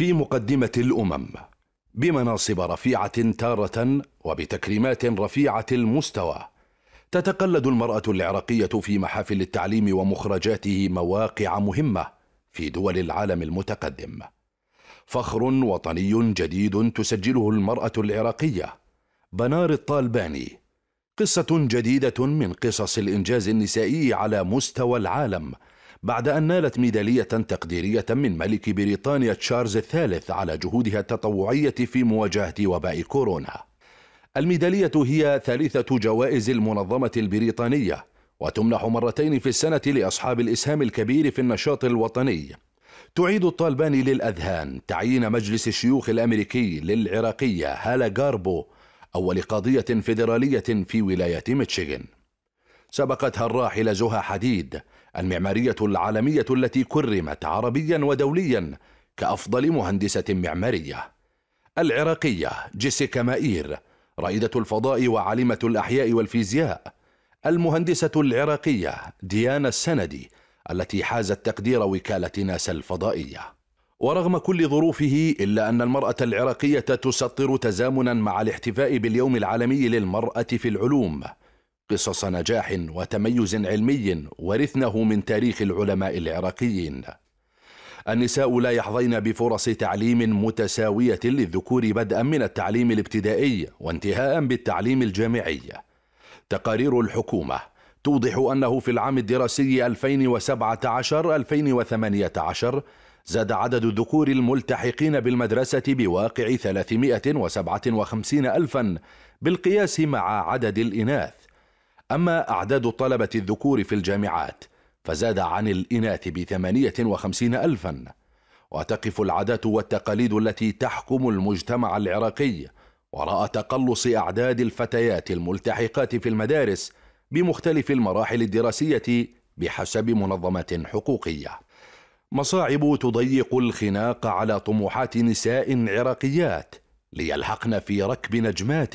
في مقدمة الأمم بمناصب رفيعة تارة وبتكريمات رفيعة المستوى تتقلد المرأة العراقية في محافل التعليم ومخرجاته مواقع مهمة في دول العالم المتقدم فخر وطني جديد تسجله المرأة العراقية بنار الطالباني قصة جديدة من قصص الإنجاز النسائي على مستوى العالم بعد أن نالت ميدالية تقديرية من ملك بريطانيا تشارلز الثالث على جهودها التطوعية في مواجهة وباء كورونا. الميدالية هي ثالثة جوائز المنظمة البريطانية وتمنح مرتين في السنة لأصحاب الإسهام الكبير في النشاط الوطني. تعيد الطالبان للأذهان تعيين مجلس الشيوخ الأمريكي للعراقية هالا جاربو أول قاضية فيدرالية في ولاية ميتشيغن سبقتها الراحلة زها حديد المعمارية العالمية التي كرمت عربيا ودوليا كأفضل مهندسة معمارية العراقية جيسيكا مائير رائدة الفضاء وعالمة الأحياء والفيزياء المهندسة العراقية ديانا السندي التي حازت تقدير وكالة ناسا الفضائية ورغم كل ظروفه إلا أن المرأة العراقية تسطر تزامنا مع الاحتفاء باليوم العالمي للمرأة في العلوم قصص نجاح وتميز علمي ورثنه من تاريخ العلماء العراقيين النساء لا يحظين بفرص تعليم متساوية للذكور بدءا من التعليم الابتدائي وانتهاء بالتعليم الجامعي تقارير الحكومة توضح أنه في العام الدراسي 2017-2018 زاد عدد الذكور الملتحقين بالمدرسة بواقع 357 ألفا بالقياس مع عدد الإناث أما أعداد طلبة الذكور في الجامعات فزاد عن الإناث بثمانية وخمسين ألفا وتقف العادات والتقاليد التي تحكم المجتمع العراقي وراء تقلص أعداد الفتيات الملتحقات في المدارس بمختلف المراحل الدراسية بحسب منظمة حقوقية مصاعب تضيق الخناق على طموحات نساء عراقيات ليلحقن في ركب نجمات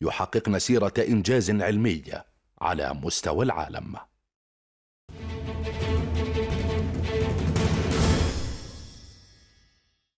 يحققن سيرة إنجاز علمي على مستوى العالم